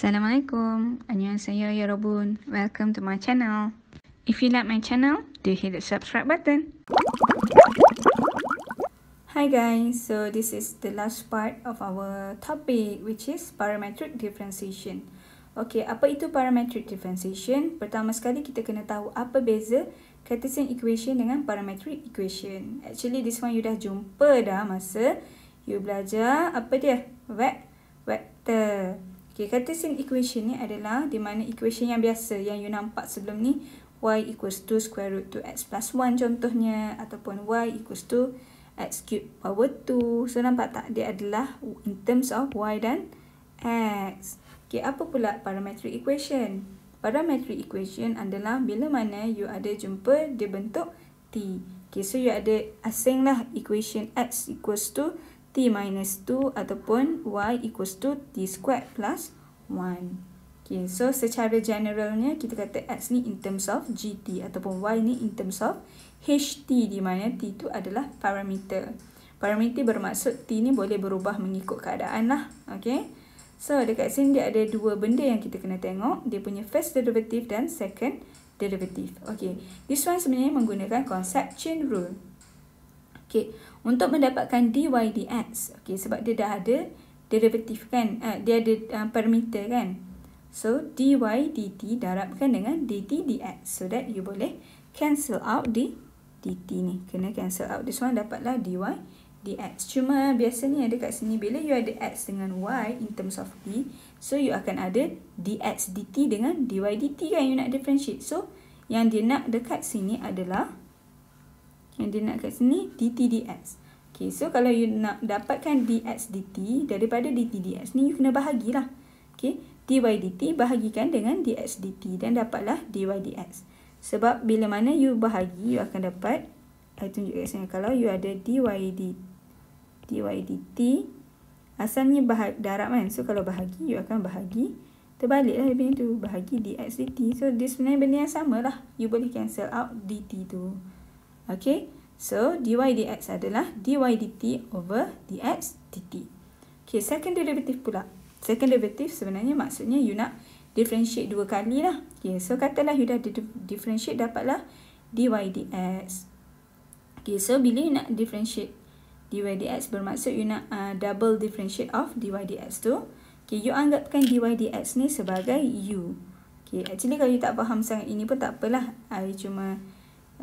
Assalamualaikum. Annyeonghaseyo, Yorobun. Ya Welcome to my channel. If you like my channel, do hit the subscribe button. Hi guys, so this is the last part of our topic which is parametric differentiation. Okay, apa itu parametric differentiation? Pertama sekali kita kena tahu apa beza Cartesian equation dengan parametric equation. Actually, this one you dah jumpa dah masa you belajar apa dia? Vector. Okay, kata sin equation ni adalah di mana equation yang biasa yang you nampak sebelum ni y equals to square root 2x plus 1 contohnya ataupun y equals to x cube power 2. So, nampak tak? Dia adalah in terms of y dan x. Okay, apa pula parametric equation? Parametric equation adalah bila mana you ada jumpa dia bentuk t. Okay, so you ada asing lah equation x equals to t minus 2 ataupun y equals to t squared plus 1. Okay, so secara generalnya kita kata x ni in terms of gt ataupun y ni in terms of ht di mana t tu adalah parameter. Parameter bermaksud t ni boleh berubah mengikut keadaan lah. Okay. So dekat sini dia ada dua benda yang kita kena tengok. Dia punya first derivative dan second derivative. Okay. This one sebenarnya menggunakan konsep chain rule. Okey, untuk mendapatkan dy dx. Okey, sebab dia dah ada derivative kan? Uh, dia ada uh, parameter kan? So, dy dt darabkan dengan dt dx. So that you boleh cancel out the dt ni. Kena cancel out. This one dapatlah dy dx. Cuma biasanya dekat sini bila you ada x dengan y in terms of t. So, you akan ada dx dt dengan dy dt kan? You nak differentiate. So, yang dia nak dekat sini adalah yang dia nak kat sini dt dx. Okay, so kalau you nak dapatkan dx dt daripada dt dx ni, you kena bahagilah. Okay, dy dt bahagikan dengan dx dt dan dapatlah dy dx. Sebab bila mana you bahagi, you akan dapat, I eh, tunjuk kat sini, kalau you ada dy dt, dy dt, asalnya bahag, darab kan. So, kalau bahagi, you akan bahagi, terbaliklah lebih tu, bahagi dx dt. So, dia sebenarnya benda yang sama lah. You boleh cancel out dt tu. Okay, so dy dx adalah dy dt over dx dt. Okay, second derivative pula. Second derivative sebenarnya maksudnya you nak differentiate dua kali lah. Okay, so katalah you dah differentiate dapatlah dy dx. Okay, so bila you nak differentiate dy dx bermaksud you nak uh, double differentiate of dy dx tu. Okay, you anggapkan dy dx ni sebagai u. Okay, actually kalau you tak faham sangat ini pun tak apalah. I cuma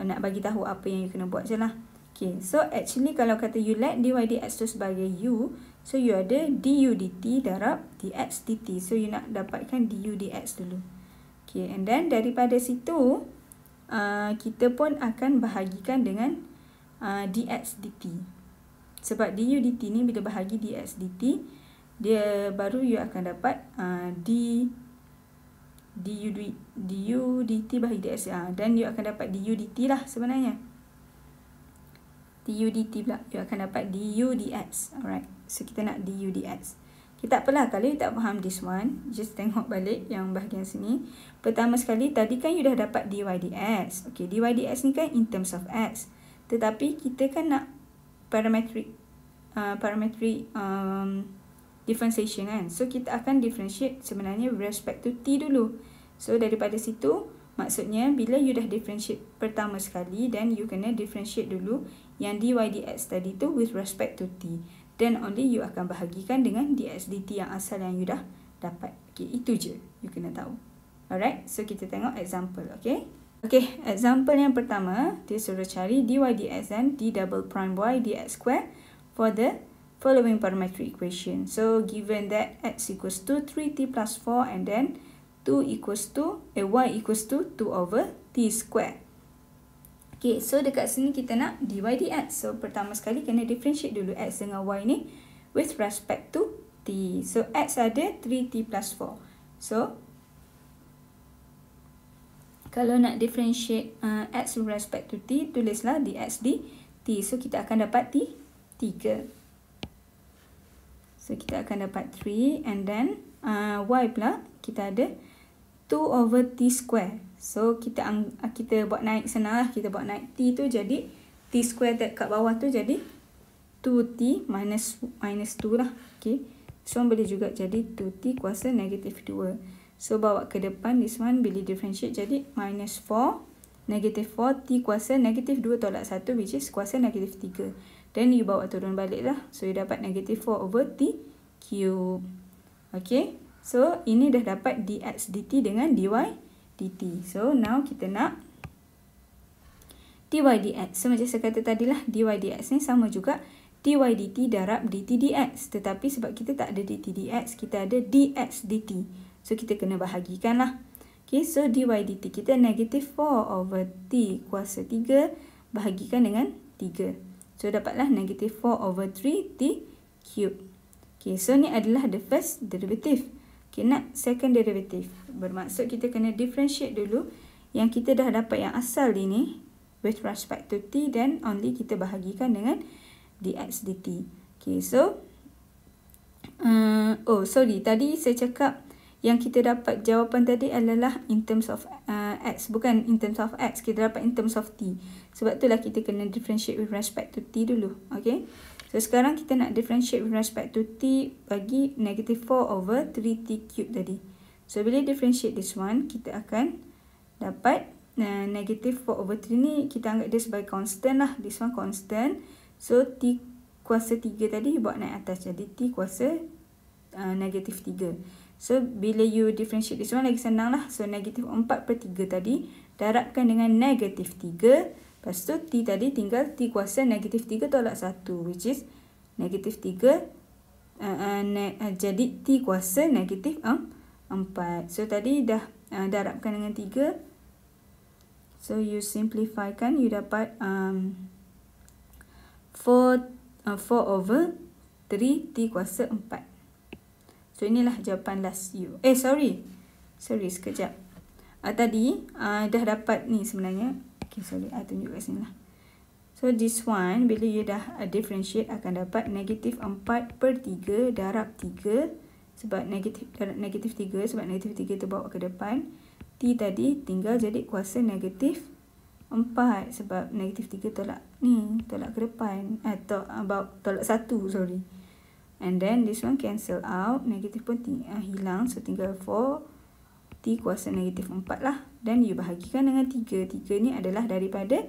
nak bagi tahu apa yang you kena buat je lah. Okay, so actually kalau kata you let dy dx tu sebagai u, so you ada du dt darab dx dt. So you nak dapatkan du dx dulu. Okay, and then daripada situ, uh, kita pun akan bahagikan dengan uh, dx dt. Sebab du dt ni bila bahagi dx dt, dia baru you akan dapat uh, dx du, du dt bahagi dx ha, ah, dan you akan dapat du dt lah sebenarnya du dt pula you akan dapat du dx alright so kita nak du dx kita okay, apalah kalau you tak faham this one just tengok balik yang bahagian sini pertama sekali tadi kan you dah dapat dy dx ok dy dx ni kan in terms of x tetapi kita kan nak parametric uh, parametric um, differentiation kan so kita akan differentiate sebenarnya respect to t dulu So daripada situ maksudnya bila you dah differentiate pertama sekali then you kena differentiate dulu yang dy dx tadi tu with respect to t. Then only you akan bahagikan dengan dx dt yang asal yang you dah dapat. Okay, itu je you kena tahu. Alright, so kita tengok example, okay? Okay, example yang pertama, dia suruh cari dy dx dan d double prime y dx square for the following parametric equation. So, given that x equals to 3t plus 4 and then 2 equals to eh, y equals to 2 over t square. Okay, so dekat sini kita nak dy dx. So, pertama sekali kena differentiate dulu x dengan y ni with respect to t. So, x ada 3t plus 4. So, kalau nak differentiate uh, x with respect to t, tulislah dx di t. So, kita akan dapat t 3. So, kita akan dapat 3 and then uh, y pula kita ada 2 over t square. So kita ah, kita buat naik sana lah. Kita buat naik t tu jadi t square kat bawah tu jadi 2t minus minus 2 lah. Okay. So boleh juga jadi 2t kuasa negatif 2. So bawa ke depan this one bila differentiate jadi minus 4. negative 4t kuasa negative 2 tolak 1 which is kuasa negative 3. Then you bawa turun balik lah. So you dapat negative 4 over t cube. Okay. So, ini dah dapat dx dt dengan dy dt. So, now kita nak dy dx. So, macam saya kata tadilah, dy dx ni sama juga dy dt darab dt dx. Tetapi sebab kita tak ada dt dx, kita ada dx dt. So, kita kena bahagikan lah. Okay, so dy dt kita negative 4 over t kuasa 3 bahagikan dengan 3. So, dapatlah negative 4 over 3 t cube. Okay, so ni adalah the first derivative. Okay, next, second derivative. Bermaksud kita kena differentiate dulu yang kita dah dapat yang asal ini with respect to t then only kita bahagikan dengan dx dt. Okay, so, uh, oh sorry, tadi saya cakap yang kita dapat jawapan tadi adalah in terms of uh, x, bukan in terms of x, kita dapat in terms of t. Sebab itulah kita kena differentiate with respect to t dulu. Okay. So sekarang kita nak differentiate with respect to t bagi negative 4 over 3t cube tadi. So bila differentiate this one, kita akan dapat uh, negative 4 over 3 ni kita anggap dia sebagai constant lah. This one constant. So t kuasa 3 tadi buat naik atas jadi t kuasa uh, negative 3. So bila you differentiate this one lagi senang lah. So negative 4 per 3 tadi darabkan dengan negative 3 Lepas tu T tadi tinggal T kuasa negatif 3 tolak 1 which is negatif 3 uh, uh, ne uh, jadi T kuasa negatif um, 4. So tadi dah uh, darabkan dengan 3. So you simplifykan you dapat um, 4, uh, 4 over 3 T kuasa 4. So inilah jawapan last you. Eh sorry. Sorry sekejap. Uh, tadi uh, dah dapat ni sebenarnya Okay, sorry. I tunjuk kat sini lah. So, this one, bila you dah uh, differentiate, akan dapat negatif 4 per 3 darab 3. Sebab negatif negatif 3, sebab negatif 3 tu bawa ke depan. T tadi tinggal jadi kuasa negatif 4. Sebab negatif 3 tolak ni, tolak ke depan. Eh, to, about, tolak 1, sorry. And then, this one cancel out. Negatif pun uh, hilang. So, tinggal 4 kuasa negatif 4 lah. Dan you bahagikan dengan 3. 3 ni adalah daripada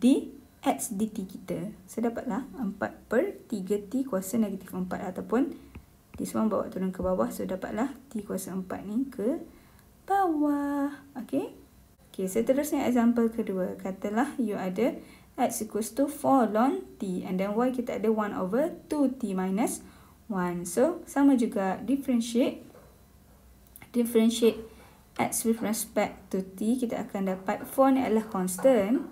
D X DT kita. So dapatlah 4 per 3T kuasa negatif 4 ataupun di one bawa turun ke bawah. So dapatlah T kuasa 4 ni ke bawah. Okay. Okay seterusnya example kedua. Katalah you ada X equals to 4 long T. And then Y kita ada 1 over 2T minus 1. So sama juga differentiate. Differentiate x with respect to t, kita akan dapat 4 ni adalah constant.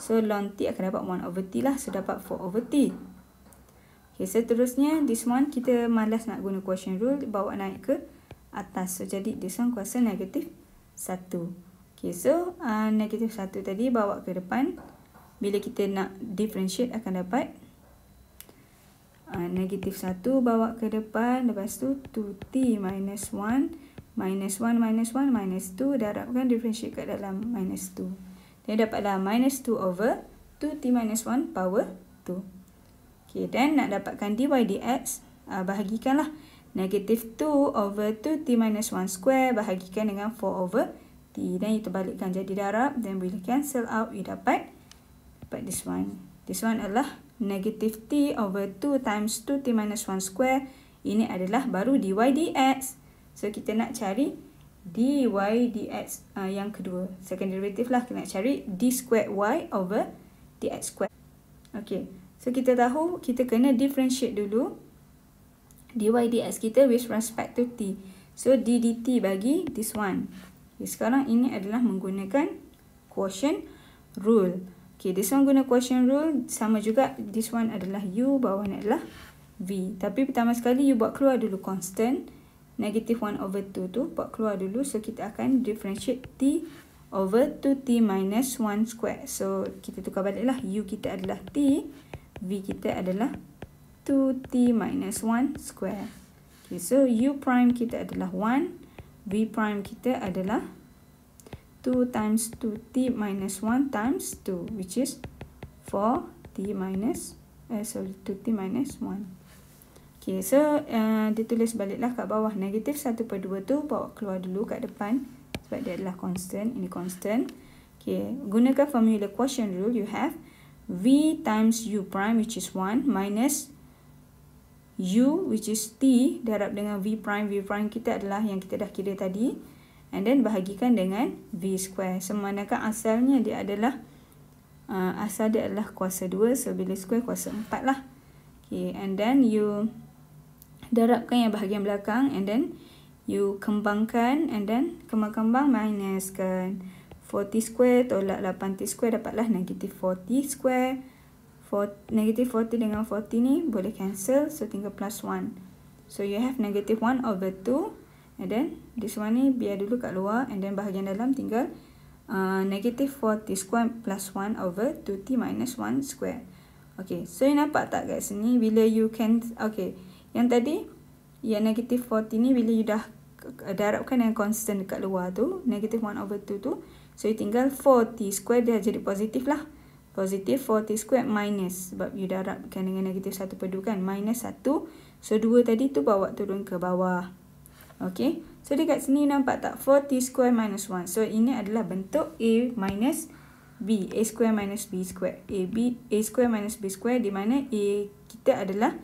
So, ln t akan dapat 1 over t lah. So, dapat 4 over t. Okay, seterusnya, this one kita malas nak guna quotient rule. Bawa naik ke atas. So, jadi this one kuasa negatif 1. Okay, so uh, negatif 1 tadi bawa ke depan. Bila kita nak differentiate akan dapat uh, negatif 1 bawa ke depan. Lepas tu 2t minus 1 minus 1 minus 1 minus 2 darabkan differentiate kat dalam minus 2. Dia dapatlah minus 2 over 2t minus 1 power 2. Okay, then nak dapatkan dy dx, uh, bahagikanlah. Negative 2 over 2t minus 1 square bahagikan dengan 4 over t. Then you terbalikkan jadi darab. Then bila cancel out, you dapat dapat this one. This one adalah negative t over 2 times 2t minus 1 square. Ini adalah baru dy dx. So kita nak cari dy dx uh, yang kedua. Second derivative lah kita nak cari d squared y over dx squared. Okay. So kita tahu kita kena differentiate dulu dy dx kita with respect to t. So d dt bagi this one. Okay, sekarang ini adalah menggunakan quotient rule. Okay, this one guna quotient rule. Sama juga this one adalah u, bawah ni adalah v. Tapi pertama sekali you buat keluar dulu constant. Negatif 1 over 2 tu buat keluar dulu. So, kita akan differentiate t over 2t minus 1 square. So, kita tukar balik lah. u kita adalah t, v kita adalah 2t minus 1 square. Okay, so, u prime kita adalah 1, v prime kita adalah 2 times 2t minus 1 times 2, which is 4t minus, eh, sorry, 2t minus 1. Okay, so uh, dia tulis baliklah kat bawah. Negatif 1 per 2 tu bawa keluar dulu kat depan. Sebab dia adalah constant. Ini constant. Okay, gunakan formula quotient rule. You have V times U prime which is 1 minus U which is T. Darab dengan V prime. V prime kita adalah yang kita dah kira tadi. And then bahagikan dengan V square. Semanakan asalnya dia adalah uh, asal dia adalah kuasa 2. So, bila square kuasa 4 lah. Okay, and then you darabkan yang bahagian belakang and then you kembangkan and then kembang-kembang minuskan 40 square tolak 80 square dapatlah negative 40 square negative 40 dengan 40 ni boleh cancel so tinggal plus 1 so you have negative 1 over 2 and then this one ni biar dulu kat luar and then bahagian dalam tinggal uh, negative 40 square plus 1 over 2t minus 1 square Okay, so you nampak tak kat sini bila you can, okay, yang tadi, yang negative 40 ni bila you dah darabkan yang constant dekat luar tu, negative 1 over 2 tu, so you tinggal 40 square dia jadi positif lah. Positif 40 square minus, sebab you darabkan dengan negative 1 per 2 kan, minus 1. So 2 tadi tu bawa turun ke bawah. Okay, so dekat sini nampak tak 40 square minus 1. So ini adalah bentuk A minus B, A square minus B square. A, B, A square minus B square di mana A kita adalah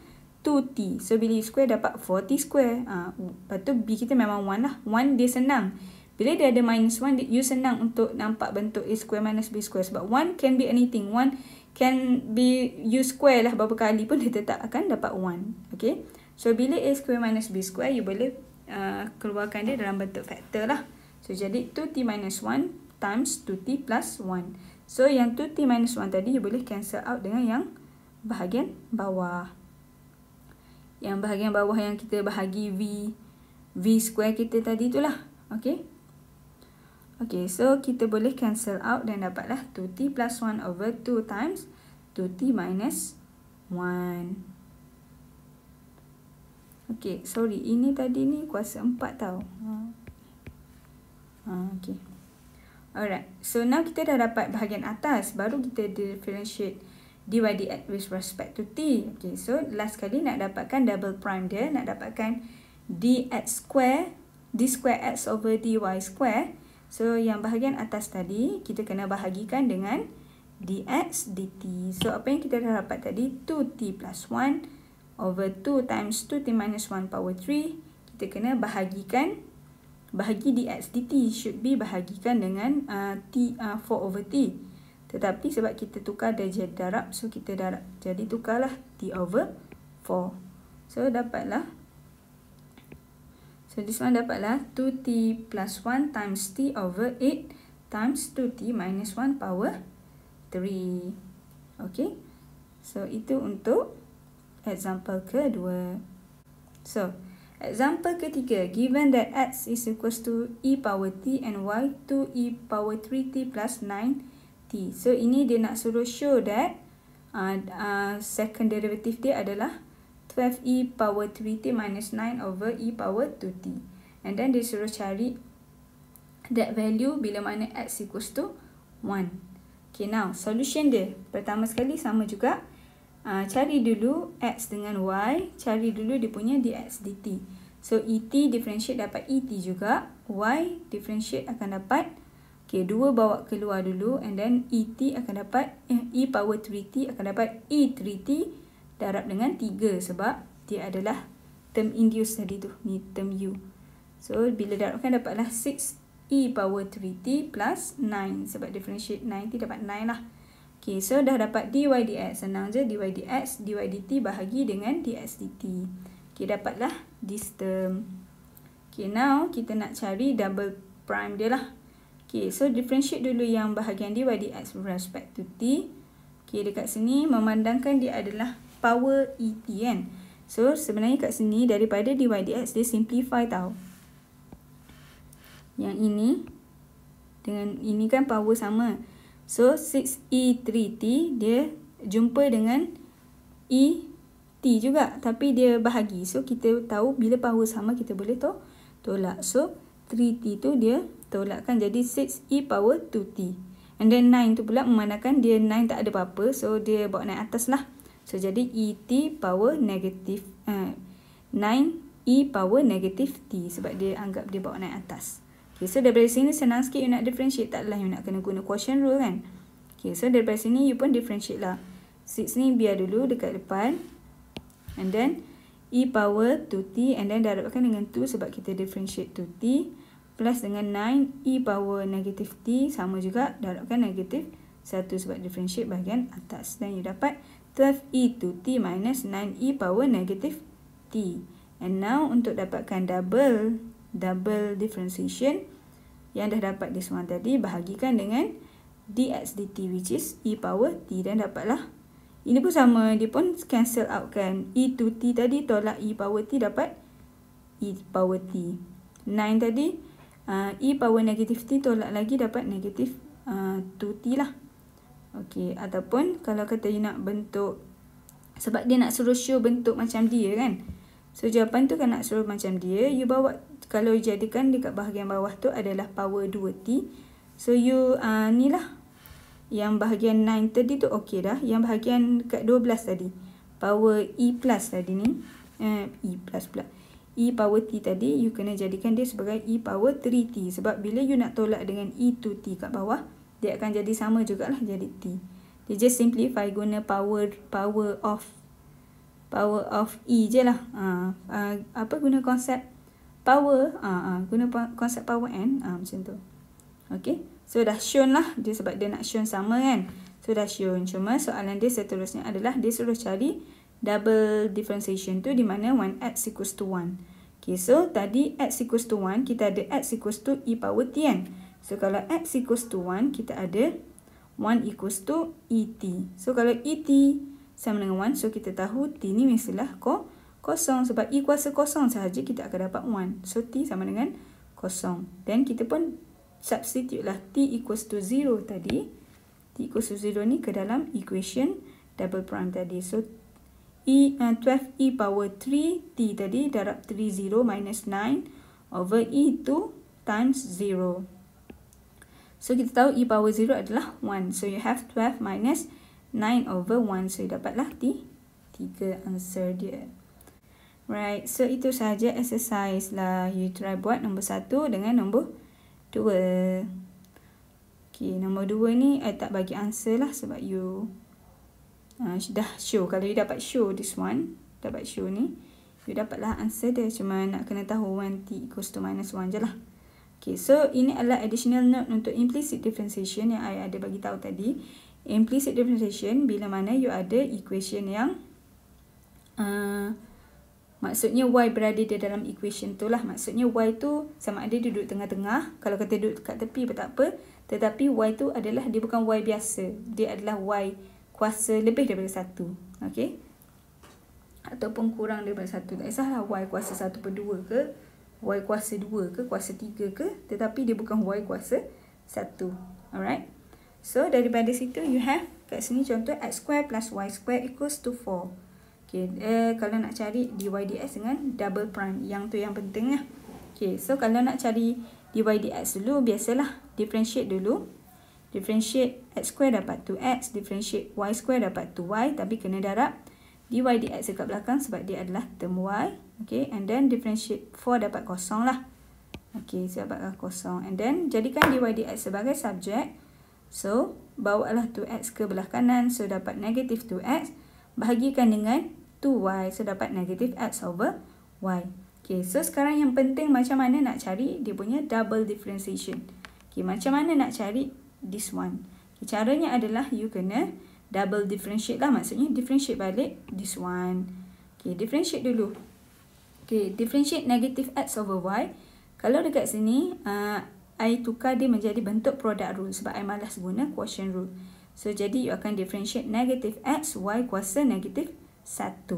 2t. So bila u square dapat 4t square. Ha, lepas tu b kita memang 1 lah. 1 dia senang. Bila dia ada minus 1, you senang untuk nampak bentuk a square minus b square. Sebab 1 can be anything. 1 can be u square lah berapa kali pun dia tetap akan dapat 1. Okay. So bila a square minus b square, you boleh uh, keluarkan dia dalam bentuk faktor lah. So jadi 2t minus 1 times 2t plus 1. So yang 2t minus 1 tadi, you boleh cancel out dengan yang bahagian bawah yang bahagian bawah yang kita bahagi V V square kita tadi tu lah. Okay. Okay, so kita boleh cancel out dan dapatlah 2T plus 1 over 2 times 2T minus 1. Okay, sorry. Ini tadi ni kuasa 4 tau. Ha. Ha, okay. Alright, so now kita dah dapat bahagian atas. Baru kita differentiate Dy/dx with respect to t. Okay, so last kali nak dapatkan double prime dia, nak dapatkan dx square, d square x over dy square. So yang bahagian atas tadi kita kena bahagikan dengan dx dt. So apa yang kita dah dapat tadi 2t plus 1 over 2 times 2t minus 1 power 3. Kita kena bahagikan bahagi dx dt should be bahagikan dengan uh, t uh, 4 over t. Tetapi sebab kita tukar the jet darab, so kita darab. Jadi tukarlah T over 4. So dapatlah. So this one dapatlah 2T plus 1 times T over 8 times 2T minus 1 power 3. Okay. So itu untuk example kedua. So example ketiga. Given that X is equals to E power T and Y 2E power 3T plus 9 t. So ini dia nak suruh show that uh, uh, second derivative dia adalah 12e e power 3t minus 9 over e power 2t. And then dia suruh cari that value bila mana x equals to 1. Okay now solution dia. Pertama sekali sama juga. Uh, cari dulu x dengan y. Cari dulu dia punya dx dt. So et differentiate dapat et juga. Y differentiate akan dapat 1. Okay, 2 bawa keluar dulu and then ET akan dapat eh, E power 3T akan dapat E3T darab dengan 3 sebab dia adalah term induced tadi tu. Ni term U. So, bila darabkan dapatlah 6 E power 3T plus 9 sebab differentiate 9 t dapat 9 lah. Okay, so dah dapat dy dx. Senang je dy dx, dy dt bahagi dengan dx dt. Okay, dapatlah this term. Okay, now kita nak cari double prime dia lah. Okay, so differentiate dulu yang bahagian dy dx with respect to t. Okay, dekat sini memandangkan dia adalah power et kan. So, sebenarnya kat sini daripada dy dx dia simplify tau. Yang ini dengan ini kan power sama. So, 6e3t dia jumpa dengan e t juga. Tapi dia bahagi. So, kita tahu bila power sama kita boleh to tolak. So, 3t tu dia tolakkan jadi 6e power 2t. And then 9 tu pula memandangkan dia 9 tak ada apa-apa. So dia bawa naik atas lah. So jadi et power negatif uh, eh, 9e e power negative t. Sebab dia anggap dia bawa naik atas. Okay so daripada sini senang sikit you nak differentiate. Tak adalah you nak kena guna quotient rule kan. Okay so daripada sini you pun differentiate lah. 6 ni biar dulu dekat depan. And then e power 2t and then darabkan dengan 2 sebab kita differentiate 2t plus dengan 9 e power negative t sama juga darabkan negatif 1 sebab differentiate bahagian atas dan you dapat 12e 2t e minus 9e e power negative t and now untuk dapatkan double double differentiation yang dah dapat this one tadi bahagikan dengan dx dt which is e power t dan dapatlah ini pun sama, dia pun cancel out kan. E to T tadi tolak E power T dapat E power T. 9 tadi uh, E power negative T tolak lagi dapat negatif uh, 2T lah. Okay, ataupun kalau kata you nak bentuk, sebab dia nak suruh show bentuk macam dia kan. So, jawapan tu kan nak suruh macam dia. You bawa, kalau you jadikan dekat bahagian bawah tu adalah power 2T. So, you uh, ni lah yang bahagian 9 tadi tu okey dah. Yang bahagian kat 12 tadi. Power E plus tadi ni. Eh, e plus pula. E power T tadi, you kena jadikan dia sebagai E power 3T. Sebab bila you nak tolak dengan E to T kat bawah, dia akan jadi sama jugalah jadi T. you just simplify guna power power of. Power of E je lah. Uh, uh, apa guna konsep power? Uh, uh, guna konsep power N. Uh, macam tu. Okay. So, dah shown lah. Dia sebab dia nak shown sama kan. So, dah shown. Cuma soalan dia seterusnya adalah dia suruh cari double differentiation tu di mana 1x equals to 1. Okay, so tadi x equals to 1, kita ada x equals to e power t kan. So, kalau x equals to 1, kita ada 1 equals to e t. So, kalau e t sama dengan 1, so kita tahu t ni mestilah ko kosong. Sebab e kuasa kosong sahaja, kita akan dapat 1. So, t sama dengan kosong. Then kita pun substitute lah t equals to 0 tadi t equals to 0 ni ke dalam equation double prime tadi so e uh, 12e e power 3t tadi darab 3 0 minus 9 over e tu times 0 so kita tahu e power 0 adalah 1 so you have 12 minus 9 over 1 so you dapatlah t 3 answer dia right so itu sahaja exercise lah you try buat nombor 1 dengan nombor 2 Dua. Okay, nombor dua ni I tak bagi answer lah sebab you uh, dah show. Kalau you dapat show this one, dapat show ni, you dapatlah answer dia. Cuma nak kena tahu 1 t equals to minus 1 je lah. Okay, so ini adalah additional note untuk implicit differentiation yang I ada bagi tahu tadi. Implicit differentiation bila mana you ada equation yang uh, Maksudnya Y berada di dalam equation tu lah. Maksudnya Y tu sama ada duduk tengah-tengah. Kalau kata duduk kat tepi pun tak apa. Tetapi Y tu adalah, dia bukan Y biasa. Dia adalah Y kuasa lebih daripada satu. Okay. Ataupun kurang daripada satu. Tak kisahlah Y kuasa satu per dua ke. Y kuasa dua ke. Kuasa tiga ke. Tetapi dia bukan Y kuasa satu. Alright. So daripada situ you have kat sini contoh X square plus Y square equals to four. Okay, eh, kalau nak cari dyds dengan double prime. Yang tu yang penting lah. Okay, so kalau nak cari dyds dulu, biasalah. Differentiate dulu. Differentiate x square dapat 2x. Differentiate y square dapat 2y. Tapi kena darab dyds dekat belakang sebab dia adalah term y. Okay, and then differentiate 4 dapat kosong lah. Okay, so dapatlah kosong. And then, jadikan dyds sebagai subjek. So, bawalah 2x ke belah kanan. So, dapat negative 2x. Bahagikan dengan 2y. So, dapat negative x over y. Okay, so sekarang yang penting macam mana nak cari dia punya double differentiation. Okay, macam mana nak cari this one. Okay, caranya adalah you kena double differentiate lah. Maksudnya, differentiate balik this one. Okay, differentiate dulu. Okay, differentiate negative x over y. Kalau dekat sini, uh, I tukar dia menjadi bentuk product rule sebab I malas guna quotient rule. So, jadi you akan differentiate negative x, y kuasa negative 1.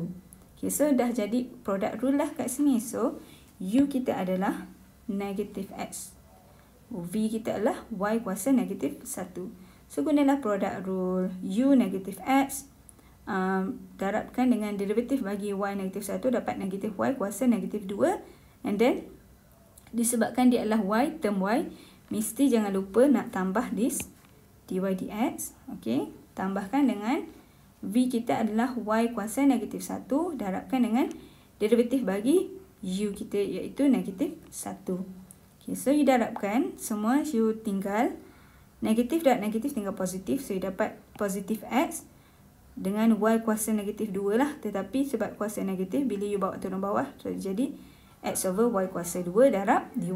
Okay, so dah jadi product rule lah kat sini. So, U kita adalah negative X. V kita adalah Y kuasa negative 1. So, gunalah product rule U negative X. Um, darabkan dengan derivative bagi Y negative 1 dapat negative Y kuasa negative 2. And then, disebabkan dia adalah Y, term Y. Mesti jangan lupa nak tambah this dy dx. Okay, tambahkan dengan V kita adalah Y kuasa negatif 1 darabkan dengan derivatif bagi U kita iaitu negatif 1. Okay, so, you darabkan semua U tinggal negatif dan negatif tinggal positif. So, you dapat positif X dengan Y kuasa negatif 2 lah. Tetapi sebab kuasa negatif bila you bawa turun bawah so, jadi X over Y kuasa 2 darab dy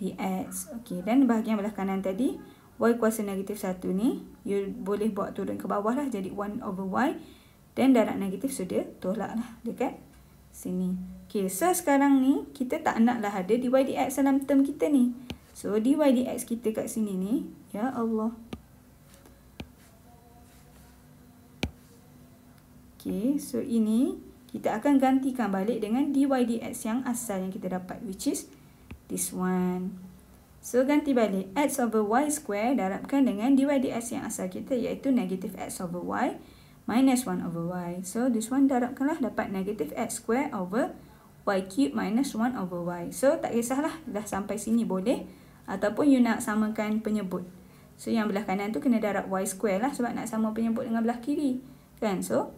dx. Okay, dan bahagian belah kanan tadi y kuasa negatif 1 ni, you boleh buat turun ke bawah lah. Jadi 1 over y. dan darab negatif sudah so tolak lah dekat sini. Okay, so sekarang ni kita tak nak lah ada dy dx dalam term kita ni. So dy dx kita kat sini ni, ya Allah. Okay, so ini kita akan gantikan balik dengan dy dx yang asal yang kita dapat which is this one. So, ganti balik. X over Y square darabkan dengan dy dx yang asal kita iaitu negatif X over Y minus 1 over Y. So, this one darabkanlah dapat negatif X square over Y cube minus 1 over Y. So, tak kisahlah. Dah sampai sini boleh. Ataupun you nak samakan penyebut. So, yang belah kanan tu kena darab Y square lah sebab nak sama penyebut dengan belah kiri. Kan? So,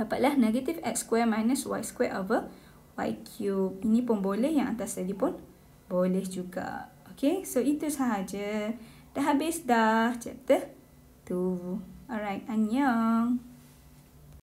dapatlah negatif X square minus Y square over Y cube. Ini pun boleh. Yang atas tadi pun boleh juga. Okay, so itu sahaja. Dah habis dah chapter 2. Alright, annyeong.